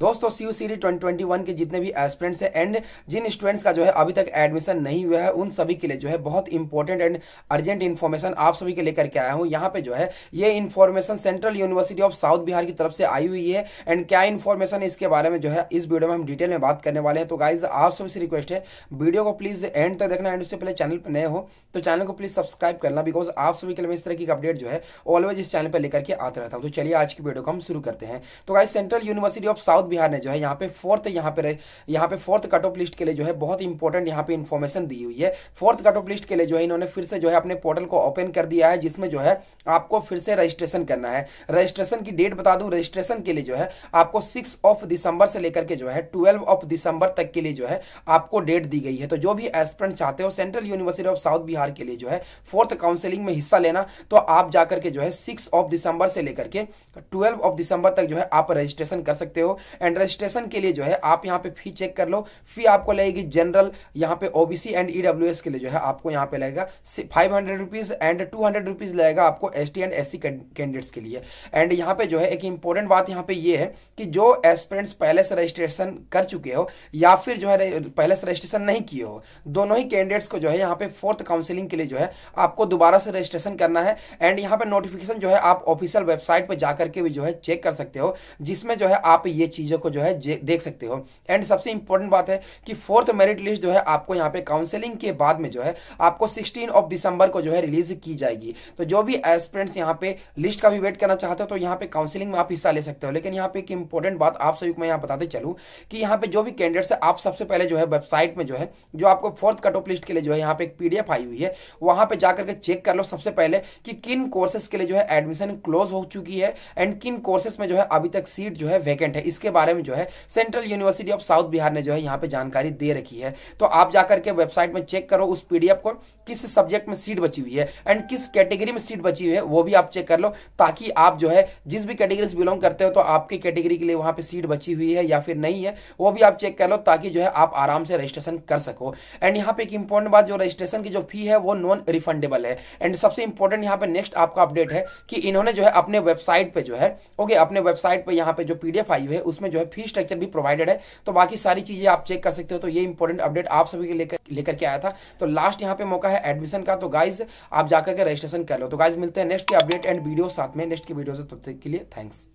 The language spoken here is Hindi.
दोस्तों सीयू सीरी वन के जितने भी एस्पिरेंट्स हैं एंड जिन स्टूडेंट्स का जो है अभी तक एडमिशन नहीं हुआ है उन सभी के लिए जो है बहुत इंपॉर्टेंट एंड अर्जेंट इन्फॉर्मेशन आप सभी के लेकर के आया हूं यहां पे जो है ये information central university of south Bihar की तरफ से आई हुई है एंड क्या इन्फॉर्मेशन इसके बारे में जो है इस वीडियो में हम डिटेल में बात करने वाले हैं तो गाइज आप सभी से रिक्वेस्ट है वीडियो को प्लीज एंड तक देखना एंड उससे पहले चैनल पर नए हो तो चैनल को प्लीज सब्सक्राइब करना बिकॉज आप सभी के लिए इस तरह की अपडेट जो है ऑलवेज इस चैनल पर लेकर के आता रहता हूँ तो चलिए आज की वीडियो को हम शुरू करते हैं तो guys central university of south south Bihar ने जो है यहाँ पे फोर्थ यहाँ पे यहाँ पे फोर्थ कट ऑफ लिस्ट के लिए जो है बहुत इंपॉर्टेंट यहाँ पे इन्फॉर्मेशन दी हुई है फोर्थ कट ऑफ लिस्ट के लिए जो है इन्होंने फिर से जो है अपने पोर्टल को ओपन कर दिया है जिसमें जो है आपको फिर से रजिस्ट्रेशन करना है रजिस्ट्रेशन की डेट बता दू रजिस्ट्रेशन के लिए जो है आपको सिक्स ऑफ दिसंबर से लेकर के जो है ट्वेल्व ऑफ दिसंबर तक के लिए जो है आपको डेट दी गई है तो जो भी एस्पिरेंट चाहते हो central university of south Bihar के लिए जो है फोर्थ काउंसिलिंग में हिस्सा लेना तो आप जाकर के जो है सिक्स ऑफ दिसंबर से लेकर के ट्वेल्व ऑफ दिसंबर तक जो है आप रजिस्ट्रेशन कर सकते हो एंड रजिस्ट्रेशन के लिए जो है आप यहाँ पे फी चेक कर लो फी आपको लगेगी जनरल यहाँ पे ओबीसी एंड ईडब्ल्यू के लिए जो है आपको यहाँ पे लगेगा five hundred rupees and two hundred rupees लगेगा आपको S T and S C candidates के लिए एंड यहाँ पे जो है एक इंपॉर्टेंट बात यहाँ पे ये है कि जो एस्पिरेंट्स पहले से रजिस्ट्रेशन कर चुके हो या फिर जो है पहले से रजिस्ट्रेशन नहीं किए हो दोनों ही कैंडिडेट्स को जो है यहाँ पे फोर्थ काउंसिलिंग के लिए जो है आपको दोबारा से रजिस्ट्रेशन करना है एंड यहाँ पे नोटिफिकेशन जो है आप ऑफिशियल वेबसाइट पर जाकर के भी जो है चेक कर सकते हो जिसमें जो है आप ये चीज चीज़ों को जो है देख सकते हो एंड सबसे इंपॉर्टेंट बात है कि फोर्थ मेरिट लिस्ट जो है आपको यहाँ पे काउंसलिंग के बाद में जो है आपको सिक्सटीन ऑफ दिसंबर को जो है रिलीज की जाएगी तो जो भी एस्पिरेंट्स यहाँ पे लिस्ट का भी वेट करना चाहते हो तो यहाँ पे काउंसिलिंग में आप हिस्सा ले सकते हो लेकिन यहाँ पे एक इंपॉर्टेंट बात आप सभी को मैं यहाँ बताते चलू कि यहाँ पे जो भी कैंडिडेट्स है आप सबसे पहले जो है वेबसाइट में जो है जो आपको फोर्थ कट ऑफ लिस्ट के लिए जो है यहाँ पे एक पीडीएफ आई हुई है वहां पर जाकर के चेक कर लो सबसे पहले कि किन कोर्सेस के लिए जो है एडमिशन क्लोज हो चुकी है एंड किन कोर्सेस में जो है अभी तक सीट जो है वैकेंट है इसके बारे में जो है central university of south Bihar ने जो है यहाँ पे जानकारी दे रखी है तो आप जाकर के वेबसाइट में चेक करो उस पीडीएफ को किस सब्जेक्ट में सीट बची हुई है एंड किस कैटेगरी में सीट बची हुई है वो भी आप चेक कर लो ताकि आप जो है जिस भी कैटेगरी से बिलोंग करते हो तो आपकी कैटेगरी के लिए वहां पे सीट बची हुई है या फिर नहीं है वो भी आप चेक कर लो ताकि जो है आप आराम से रजिस्ट्रेशन कर सको एंड यहाँ पे एक इंपॉर्टेंट बात जो रजिस्ट्रेशन की जो फी है वो नॉन रिफंडेबल है एंड सबसे इंपॉर्टेंट यहाँ पे नेक्स्ट आपका अपडेट है कि इन्होंने जो है अपने वेबसाइट पे जो है ओके अपने वेबसाइट पे यहाँ पे जो पीडीएफ आई हुई है उसमें उसमें जो है फी स्ट्रक्चर भी प्रोवाइडेड है तो बाकी सारी चीजें आप चेक कर सकते हो तो ये इंपॉर्टेंट अपडेट आप सभी के लेकर लेकर के आया था तो लास्ट यहाँ पे मौका है एडमिशन का तो गाइज आप जाकर के रजिस्ट्रेशन कर लो तो गाइज मिलते हैं नेक्स्ट के अपडेट एंड वीडियो साथ में नेक्स्ट की वीडियो से तब तक के लिए थैंक्स